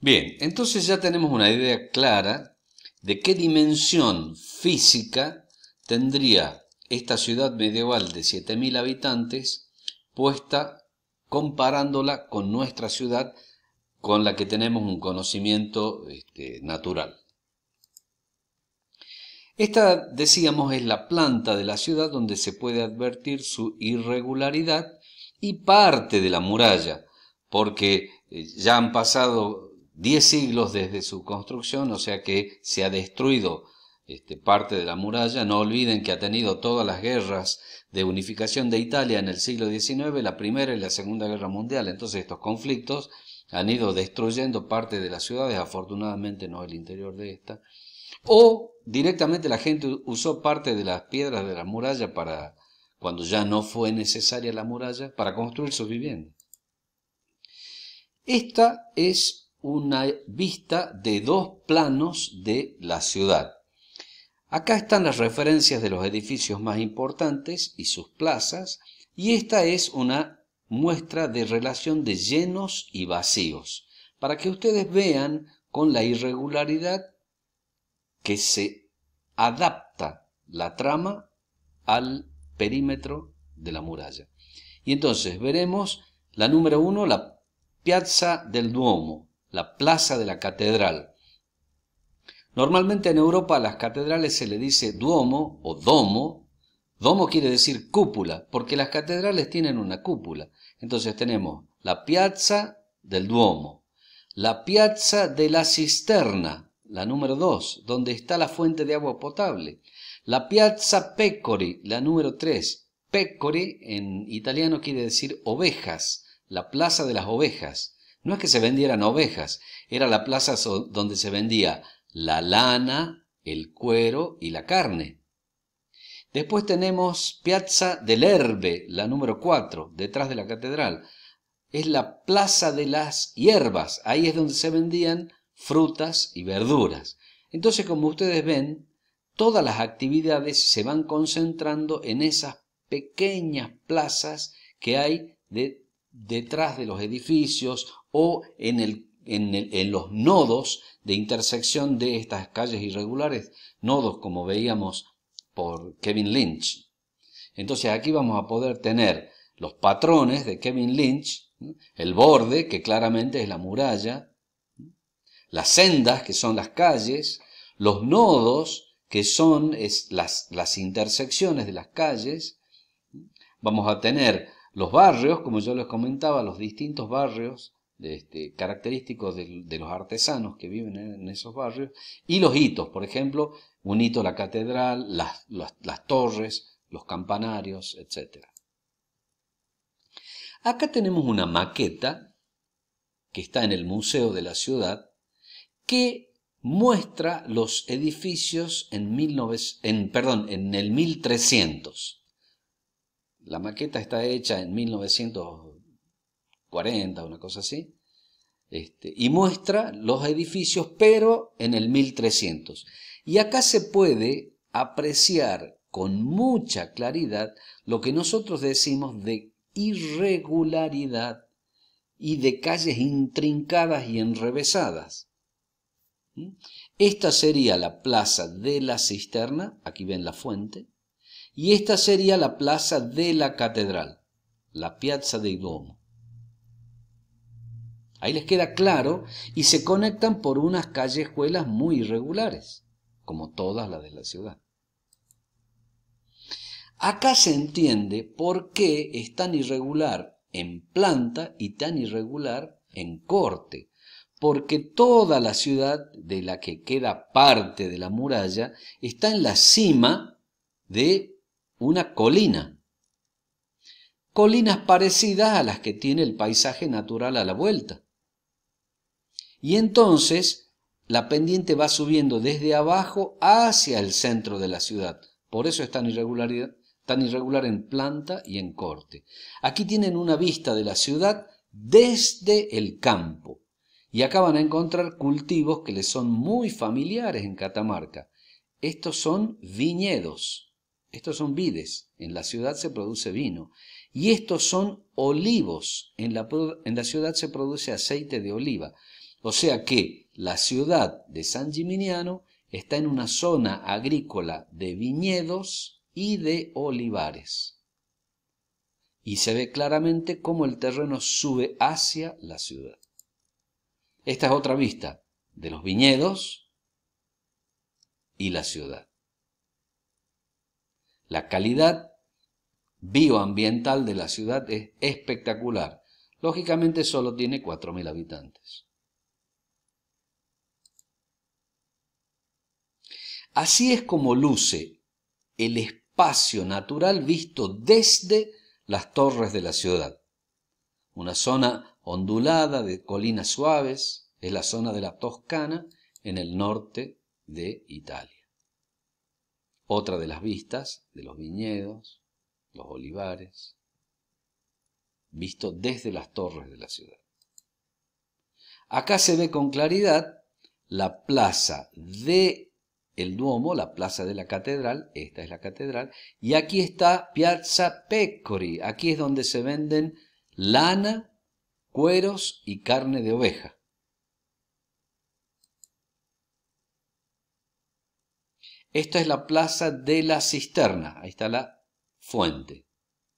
Bien, entonces ya tenemos una idea clara de qué dimensión física tendría esta ciudad medieval de 7.000 habitantes puesta comparándola con nuestra ciudad con la que tenemos un conocimiento este, natural. Esta, decíamos, es la planta de la ciudad donde se puede advertir su irregularidad y parte de la muralla, porque eh, ya han pasado 10 siglos desde su construcción, o sea que se ha destruido este, parte de la muralla. No olviden que ha tenido todas las guerras de unificación de Italia en el siglo XIX, la Primera y la Segunda Guerra Mundial. Entonces estos conflictos han ido destruyendo parte de las ciudades, afortunadamente no el interior de esta. O directamente la gente usó parte de las piedras de la muralla para, cuando ya no fue necesaria la muralla, para construir sus viviendas. Esta es una vista de dos planos de la ciudad. Acá están las referencias de los edificios más importantes y sus plazas, y esta es una muestra de relación de llenos y vacíos, para que ustedes vean con la irregularidad que se adapta la trama al perímetro de la muralla. Y entonces veremos la número uno, la Piazza del Duomo, la plaza de la catedral. Normalmente en Europa a las catedrales se le dice duomo o domo. Domo quiere decir cúpula, porque las catedrales tienen una cúpula. Entonces tenemos la piazza del duomo, la piazza de la cisterna, la número 2, donde está la fuente de agua potable, la piazza pecori, la número 3. Pecori en italiano quiere decir ovejas, la plaza de las ovejas. No es que se vendieran ovejas, era la plaza donde se vendía la lana, el cuero y la carne. Después tenemos Piazza del Herbe, la número 4, detrás de la catedral. Es la plaza de las hierbas, ahí es donde se vendían frutas y verduras. Entonces, como ustedes ven, todas las actividades se van concentrando en esas pequeñas plazas que hay detrás de los edificios o en, en, los nodos de intersección de estas calles irregulares, nodos como veíamos por Kevin Lynch. Entonces aquí vamos a poder tener los patrones de Kevin Lynch, el borde, que claramente es la muralla, las sendas, que son las calles, los nodos, que son las, las intersecciones de las calles, vamos a tener los barrios, como yo les comentaba, los distintos barrios, este, característicos de, los artesanos que viven en, esos barrios y los hitos, por ejemplo, un hito la catedral, las, torres, los campanarios, etc. Acá tenemos una maqueta que está en el Museo de la Ciudad que muestra los edificios en, en, perdón, en el 1300. La maqueta está hecha en 1900 una cosa así. Este, y muestra los edificios, pero en el 1300. Y acá se puede apreciar con mucha claridad lo que nosotros decimos de irregularidad y de calles intrincadas y enrevesadas. ¿Mm? Esta sería la plaza de la cisterna, aquí ven la fuente, y esta sería la plaza de la catedral, la piazza dei Duomo. Ahí les queda claro y se conectan por unas callejuelas muy irregulares, como todas las de la ciudad. Acá se entiende por qué es tan irregular en planta y tan irregular en corte, porque toda la ciudad de la que queda parte de la muralla está en la cima de una colina. Colinas parecidas a las que tiene el paisaje natural a la vuelta. Y entonces la pendiente va subiendo desde abajo hacia el centro de la ciudad. Por eso es tan, tan irregular en planta y en corte. Aquí tienen una vista de la ciudad desde el campo. Y acá van a encontrar cultivos que les son muy familiares en Catamarca. Estos son viñedos, estos son vides, en la ciudad se produce vino. Y estos son olivos, en la ciudad se produce aceite de oliva. O sea que la ciudad de San Gimignano está en una zona agrícola de viñedos y de olivares. Y se ve claramente cómo el terreno sube hacia la ciudad. Esta es otra vista de los viñedos y la ciudad. La calidad bioambiental de la ciudad es espectacular. Lógicamente solo tiene 4.000 habitantes. Así es como luce el espacio natural visto desde las torres de la ciudad. Una zona ondulada de colinas suaves es la zona de la Toscana en el norte de Italia. Otra de las vistas de los viñedos, los olivares, visto desde las torres de la ciudad. Acá se ve con claridad la plaza de el Duomo, la plaza de la catedral, esta es la catedral, y aquí está Piazza Pecori, aquí es donde se venden lana, cueros y carne de oveja. Esta es la plaza de la cisterna, ahí está la fuente,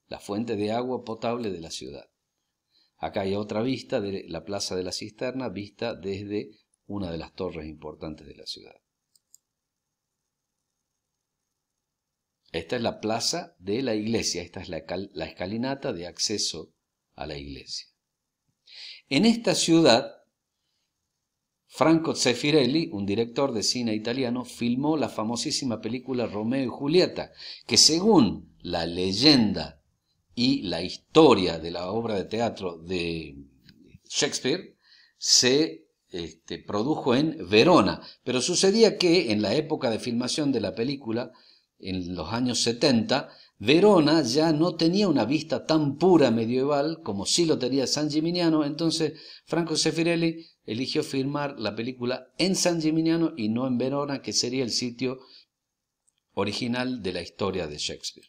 la fuente de agua potable de la ciudad. Acá hay otra vista de la plaza de la cisterna, vista desde una de las torres importantes de la ciudad. Esta es la plaza de la iglesia, esta es la, escalinata de acceso a la iglesia. En esta ciudad, Franco Zeffirelli, un director de cine italiano, filmó la famosísima película Romeo y Julieta, que según la leyenda y la historia de la obra de teatro de Shakespeare, se este, produjo en Verona. Pero sucedía que en la época de filmación de la película, en los años 70, Verona ya no tenía una vista tan pura medieval como sí lo tenía San Gimignano, entonces Franco Sefirelli eligió filmar la película en San Gimignano y no en Verona, que sería el sitio original de la historia de Shakespeare.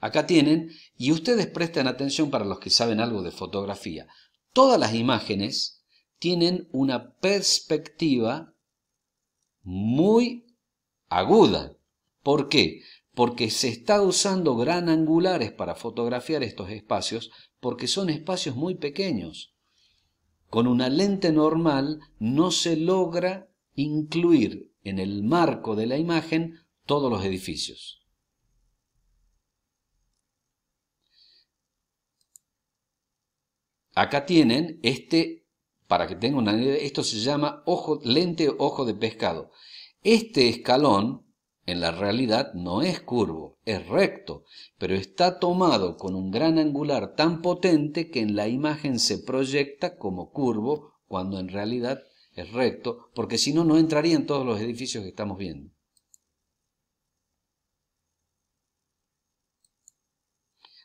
Acá tienen, y ustedes presten atención para los que saben algo de fotografía, todas las imágenes tienen una perspectiva muy aguda. ¿Por qué? Porque se está usando gran angulares para fotografiar estos espacios porque son espacios muy pequeños. Con una lente normal no se logra incluir en el marco de la imagen todos los edificios. Acá tienen este, para que tengan una idea, esto se llama ojo, lente ojo de pescado. Este escalón en la realidad no es curvo, es recto, pero está tomado con un gran angular tan potente que en la imagen se proyecta como curvo cuando en realidad es recto, porque si no, no entraría en todos los edificios que estamos viendo.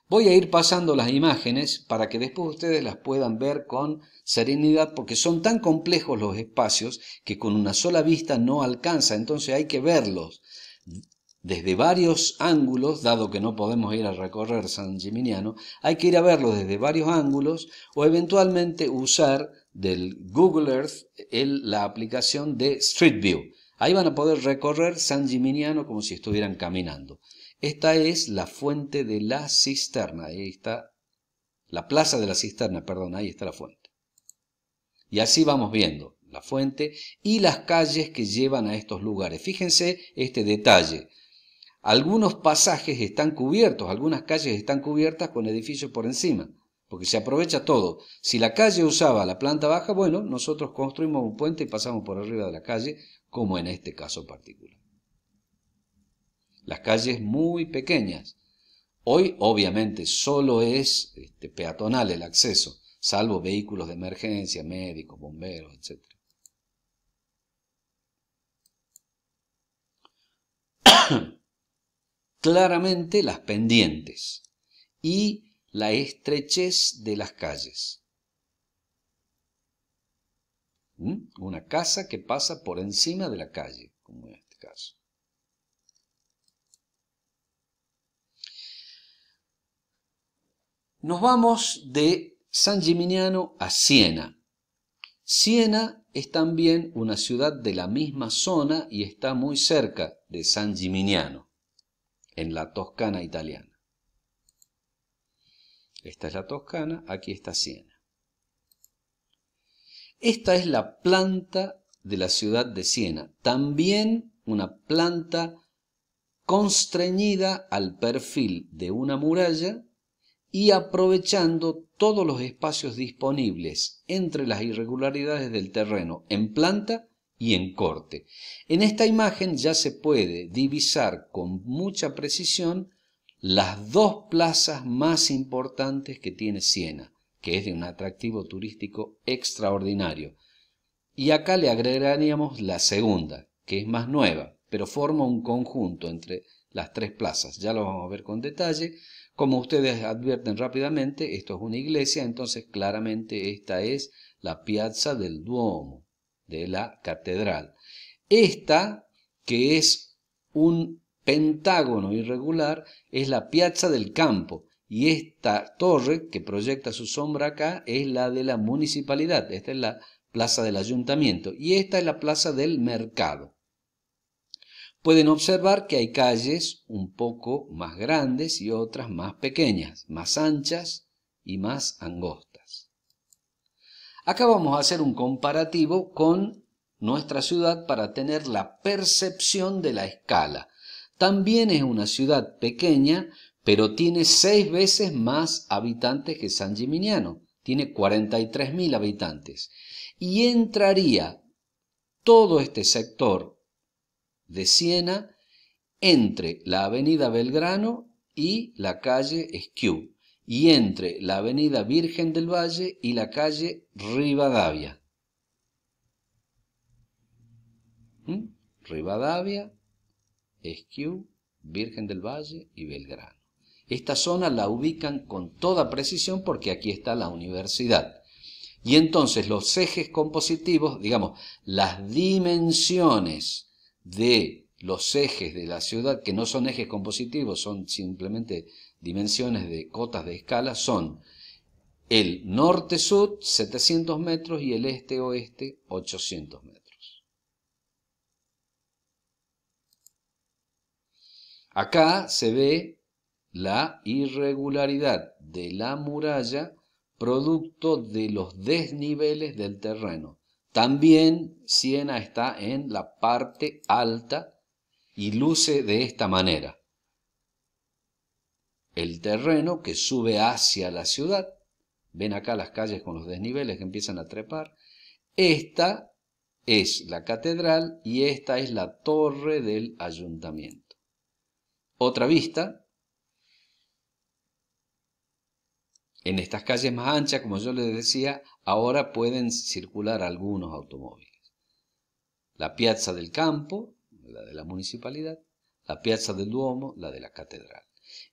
Voy a ir pasando las imágenes para que después ustedes las puedan ver con serenidad porque son tan complejos los espacios que con una sola vista no alcanza, entonces hay que verlos desde varios ángulos, dado que no podemos ir a recorrer San Giminiano, hay que ir a verlo desde varios ángulos o eventualmente usar del Google Earth la aplicación de Street View. Ahí van a poder recorrer San Giminiano como si estuvieran caminando. Esta es la fuente de la cisterna, ahí está la plaza de la cisterna, perdón, ahí está la fuente. Y así vamos viendo la fuente y las calles que llevan a estos lugares. Fíjense este detalle algunos pasajes están cubiertos, algunas calles están cubiertas con edificios por encima, porque se aprovecha todo. Si la calle usaba la planta baja, bueno, nosotros construimos un puente y pasamos por arriba de la calle, como en este caso particular. Las calles muy pequeñas. Hoy, obviamente, solo es este, peatonal el acceso, salvo vehículos de emergencia, médicos, bomberos, etc. claramente las pendientes y la estrechez de las calles. ¿Mm? Una casa que pasa por encima de la calle, como en este caso. Nos vamos de San Gimignano a Siena. Siena es también una ciudad de la misma zona y está muy cerca de San Gimignano en la Toscana italiana. Esta es la Toscana, aquí está Siena. Esta es la planta de la ciudad de Siena, también una planta constreñida al perfil de una muralla y aprovechando todos los espacios disponibles entre las irregularidades del terreno en planta y en corte. En esta imagen ya se puede divisar con mucha precisión las dos plazas más importantes que tiene Siena, que es de un atractivo turístico extraordinario. Y acá le agregaríamos la segunda, que es más nueva, pero forma un conjunto entre las tres plazas. Ya lo vamos a ver con detalle. Como ustedes advierten rápidamente, esto es una iglesia, entonces claramente esta es la Piazza del Duomo de la catedral. Esta, que es un pentágono irregular, es la Piazza del Campo. Y esta torre que proyecta su sombra acá es la de la municipalidad. Esta es la plaza del ayuntamiento. Y esta es la plaza del mercado. Pueden observar que hay calles un poco más grandes y otras más pequeñas, más anchas y más angostas. Acá vamos a hacer un comparativo con nuestra ciudad para tener la percepción de la escala. También es una ciudad pequeña, pero tiene seis veces más habitantes que San Gimignano. Tiene 43.000 habitantes. Y entraría todo este sector de Siena entre la avenida Belgrano y la calle Esquiú y entre la avenida Virgen del Valle y la calle Rivadavia. ¿Mm? Rivadavia, Esquiú, Virgen del Valle y Belgrano. Esta zona la ubican con toda precisión porque aquí está la universidad. Y entonces los ejes compositivos, digamos, las dimensiones de los ejes de la ciudad, que no son ejes compositivos, son simplemente dimensiones de cotas de escala son el norte sud 700 metros y el este-oeste 800 metros. Acá se ve la irregularidad de la muralla producto de los desniveles del terreno. También Siena está en la parte alta y luce de esta manera el terreno que sube hacia la ciudad. Ven acá las calles con los desniveles que empiezan a trepar. Esta es la catedral y esta es la torre del ayuntamiento. Otra vista. En estas calles más anchas, como yo les decía, ahora pueden circular algunos automóviles. La piazza del campo, la de la municipalidad, la piazza del Duomo, la de la catedral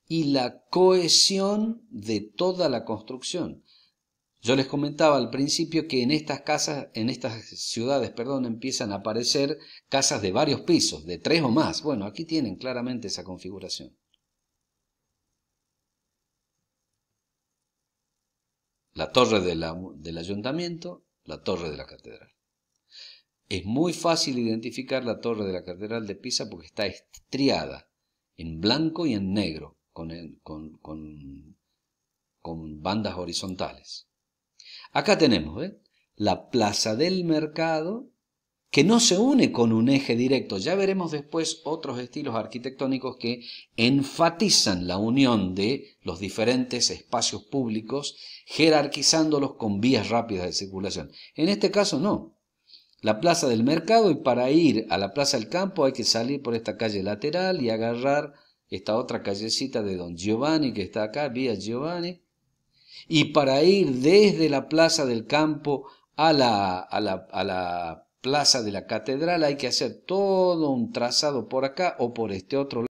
y la cohesión de toda la construcción. Yo les comentaba al principio que en estas casas, en estas ciudades, perdón, empiezan a aparecer casas de varios pisos, de tres o más. Bueno, aquí tienen claramente esa configuración. La torre del ayuntamiento, la torre de la catedral. Es muy fácil identificar la torre de la catedral de Pisa porque está estriada en blanco y en negro, con, bandas horizontales. Acá tenemos la plaza del mercado que no se une con un eje directo. Ya veremos después otros estilos arquitectónicos que enfatizan la unión de los diferentes espacios públicos, jerarquizándolos con vías rápidas de circulación. En este caso no la plaza del mercado y para ir a la plaza del campo hay que salir por esta calle lateral y agarrar esta otra callecita de Don Giovanni que está acá, vía Giovanni. Y para ir desde la plaza del campo a la, a la, a la plaza de la catedral hay que hacer todo un trazado por acá o por este otro